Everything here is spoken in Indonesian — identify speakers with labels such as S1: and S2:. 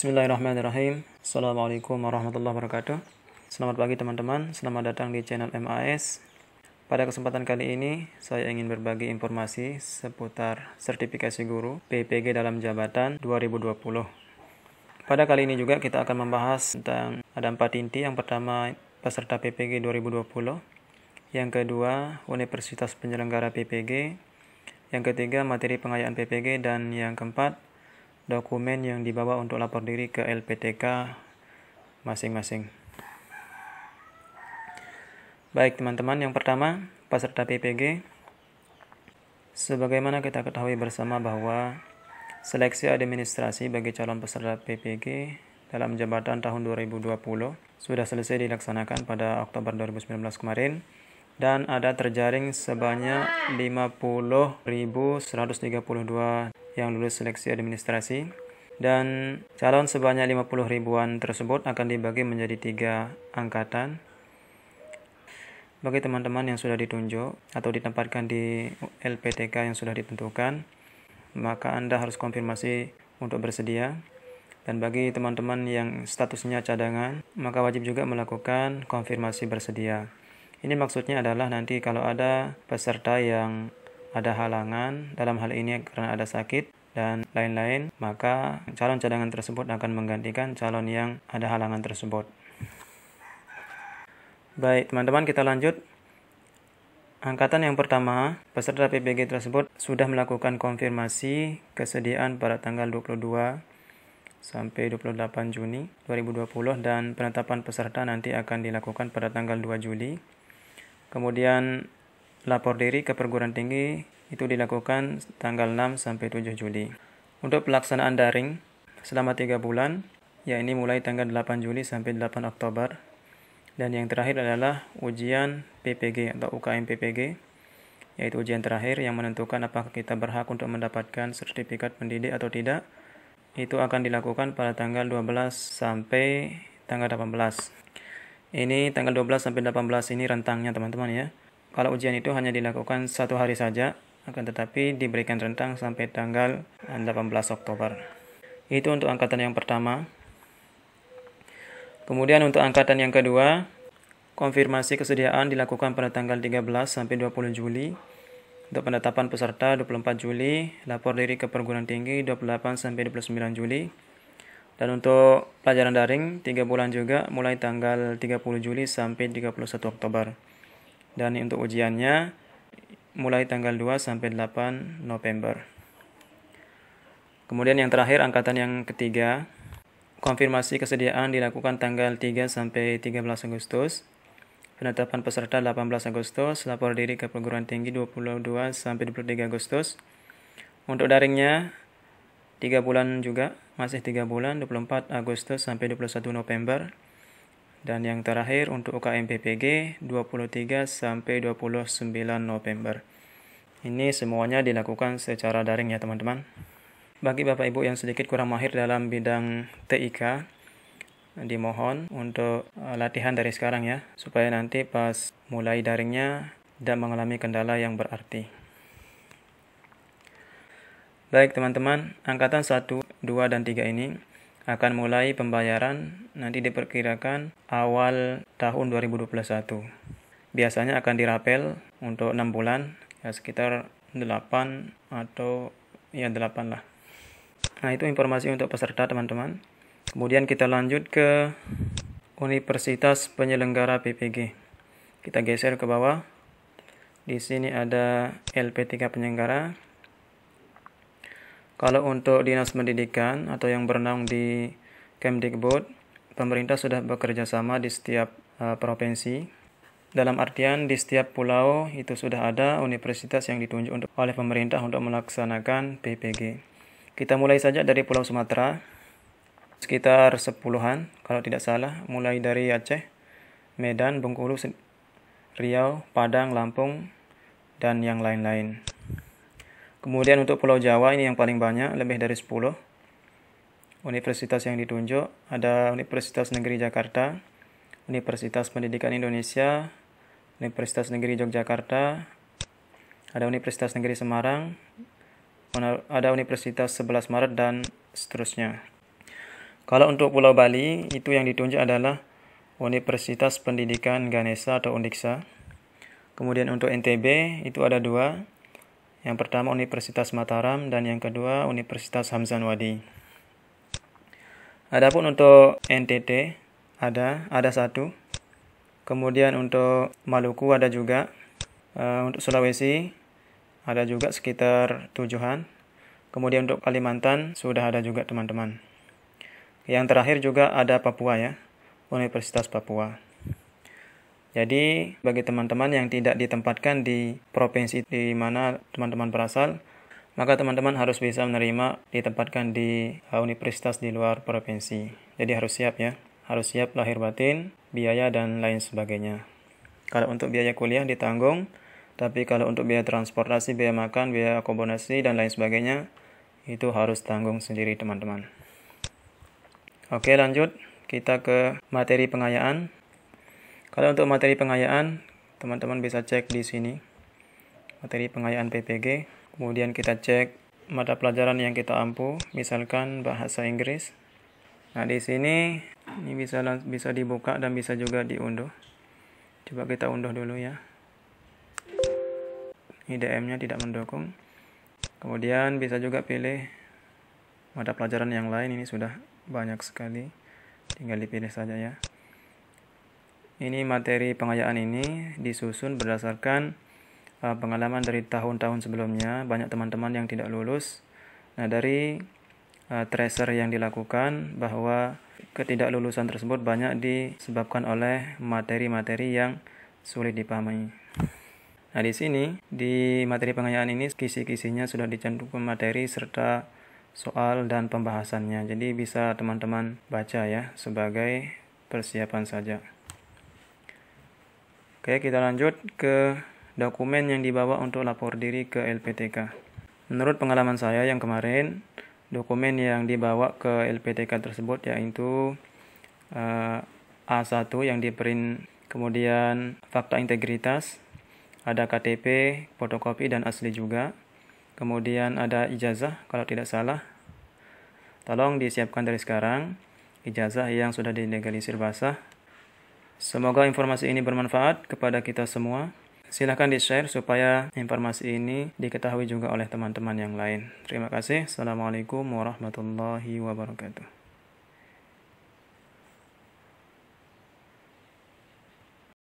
S1: Bismillahirrahmanirrahim. Assalamualaikum warahmatullahi wabarakatuh. Selamat pagi teman-teman, selamat datang di channel MAS. Pada kesempatan kali ini, saya ingin berbagi informasi seputar sertifikasi guru PPG dalam jabatan 2020. Pada kali ini juga kita akan membahas tentang ada empat inti. Yang pertama, peserta PPG 2020. Yang kedua, universitas penyelenggara PPG. Yang ketiga, materi pengayaan PPG. Dan yang keempat, dokumen yang dibawa untuk lapor diri ke LPTK masing-masing. Baik teman-teman, yang pertama peserta PPG. Sebagaimana kita ketahui bersama bahwa seleksi administrasi bagi calon peserta PPG dalam jabatan tahun 2020 sudah selesai dilaksanakan pada Oktober 2019 kemarin dan ada terjaring sebanyak 50.132 yang lulus seleksi administrasi dan calon sebanyak 50 ribuan tersebut akan dibagi menjadi tiga angkatan bagi teman-teman yang sudah ditunjuk atau ditempatkan di LPTK yang sudah ditentukan maka Anda harus konfirmasi untuk bersedia dan bagi teman-teman yang statusnya cadangan maka wajib juga melakukan konfirmasi bersedia ini maksudnya adalah nanti kalau ada peserta yang ada halangan, dalam hal ini karena ada sakit, dan lain-lain, maka calon cadangan tersebut akan menggantikan calon yang ada halangan tersebut. Baik, teman-teman, kita lanjut. Angkatan yang pertama, peserta PPG tersebut sudah melakukan konfirmasi kesediaan pada tanggal 22 sampai 28 Juni 2020 dan penetapan peserta nanti akan dilakukan pada tanggal 2 Juli. Kemudian Lapor diri ke perguruan tinggi itu dilakukan tanggal 6 sampai 7 Juli. Untuk pelaksanaan daring selama 3 bulan, ya ini mulai tanggal 8 Juli sampai 8 Oktober. Dan yang terakhir adalah ujian PPG atau UKM PPG, yaitu ujian terakhir yang menentukan apakah kita berhak untuk mendapatkan sertifikat pendidik atau tidak. Itu akan dilakukan pada tanggal 12 sampai tanggal 18. Ini tanggal 12 sampai 18 ini rentangnya teman-teman ya. Kalau ujian itu hanya dilakukan satu hari saja, akan tetapi diberikan rentang sampai tanggal 18 Oktober. Itu untuk angkatan yang pertama. Kemudian untuk angkatan yang kedua, konfirmasi kesediaan dilakukan pada tanggal 13 sampai 20 Juli. Untuk penetapan peserta 24 Juli, lapor diri ke perguruan tinggi 28 sampai 29 Juli. Dan untuk pelajaran daring 3 bulan juga mulai tanggal 30 Juli sampai 31 Oktober dan untuk ujiannya mulai tanggal 2 sampai 8 November. Kemudian yang terakhir angkatan yang ketiga, konfirmasi kesediaan dilakukan tanggal 3 sampai 13 Agustus. Penetapan peserta 18 Agustus, lapor diri ke perguruan tinggi 22 sampai 23 Agustus. Untuk daringnya 3 bulan juga, masih 3 bulan 24 Agustus sampai 21 November. Dan yang terakhir untuk UKM PPG 23 sampai 29 November. Ini semuanya dilakukan secara daring ya teman-teman. Bagi Bapak Ibu yang sedikit kurang mahir dalam bidang TIK, dimohon untuk eh, latihan dari sekarang ya, supaya nanti pas mulai daringnya tidak mengalami kendala yang berarti. Baik teman-teman, angkatan 1, 2, dan 3 ini akan mulai pembayaran nanti diperkirakan awal tahun 2021. Biasanya akan dirapel untuk 6 bulan, ya sekitar 8 atau ya 8 lah. Nah, itu informasi untuk peserta teman-teman. Kemudian kita lanjut ke universitas penyelenggara PPG. Kita geser ke bawah. Di sini ada LP3 penyelenggara. Kalau untuk dinas pendidikan atau yang berenang di Kemdikbud, pemerintah sudah bekerja sama di setiap uh, provinsi. Dalam artian di setiap pulau itu sudah ada universitas yang ditunjuk untuk, oleh pemerintah untuk melaksanakan PPG. Kita mulai saja dari Pulau Sumatera, sekitar sepuluhan kalau tidak salah, mulai dari Aceh, Medan, Bengkulu, Riau, Padang, Lampung, dan yang lain-lain. Kemudian untuk Pulau Jawa ini yang paling banyak, lebih dari 10. Universitas yang ditunjuk ada Universitas Negeri Jakarta, Universitas Pendidikan Indonesia, Universitas Negeri Yogyakarta, ada Universitas Negeri Semarang, ada Universitas 11 Maret dan seterusnya. Kalau untuk Pulau Bali, itu yang ditunjuk adalah Universitas Pendidikan Ganesa atau Undiksa. Kemudian untuk NTB itu ada dua, yang pertama Universitas Mataram dan yang kedua Universitas Hamzanwadi. Adapun untuk NTT ada ada satu. Kemudian untuk Maluku ada juga. Uh, untuk Sulawesi ada juga sekitar tujuhan. Kemudian untuk Kalimantan sudah ada juga teman-teman. Yang terakhir juga ada Papua ya, Universitas Papua. Jadi bagi teman-teman yang tidak ditempatkan di provinsi di mana teman-teman berasal, maka teman-teman harus bisa menerima ditempatkan di universitas di luar provinsi. Jadi harus siap ya, harus siap lahir batin, biaya dan lain sebagainya. Kalau untuk biaya kuliah ditanggung, tapi kalau untuk biaya transportasi, biaya makan, biaya akomodasi dan lain sebagainya itu harus tanggung sendiri teman-teman. Oke, lanjut kita ke materi pengayaan. Kalau untuk materi pengayaan, teman-teman bisa cek di sini. Materi pengayaan PPG. Kemudian kita cek mata pelajaran yang kita ampu, misalkan bahasa Inggris. Nah, di sini ini bisa bisa dibuka dan bisa juga diunduh. Coba kita unduh dulu ya. IDM-nya tidak mendukung. Kemudian bisa juga pilih mata pelajaran yang lain ini sudah banyak sekali. Tinggal dipilih saja ya. Ini materi pengayaan ini disusun berdasarkan uh, pengalaman dari tahun-tahun sebelumnya. Banyak teman-teman yang tidak lulus. Nah, dari uh, tracer yang dilakukan bahwa ketidaklulusan tersebut banyak disebabkan oleh materi-materi yang sulit dipahami. Nah, di sini di materi pengayaan ini kisi-kisinya sudah dicantumkan materi serta soal dan pembahasannya. Jadi bisa teman-teman baca ya sebagai persiapan saja. Oke, kita lanjut ke dokumen yang dibawa untuk lapor diri ke LPTK. Menurut pengalaman saya yang kemarin, dokumen yang dibawa ke LPTK tersebut yaitu uh, eh, A1 yang diprint, kemudian fakta integritas, ada KTP, fotokopi dan asli juga. Kemudian ada ijazah kalau tidak salah. Tolong disiapkan dari sekarang ijazah yang sudah dilegalisir basah Semoga informasi ini bermanfaat kepada kita semua. Silahkan di-share supaya informasi ini diketahui juga oleh teman-teman yang lain. Terima kasih. Assalamualaikum warahmatullahi wabarakatuh.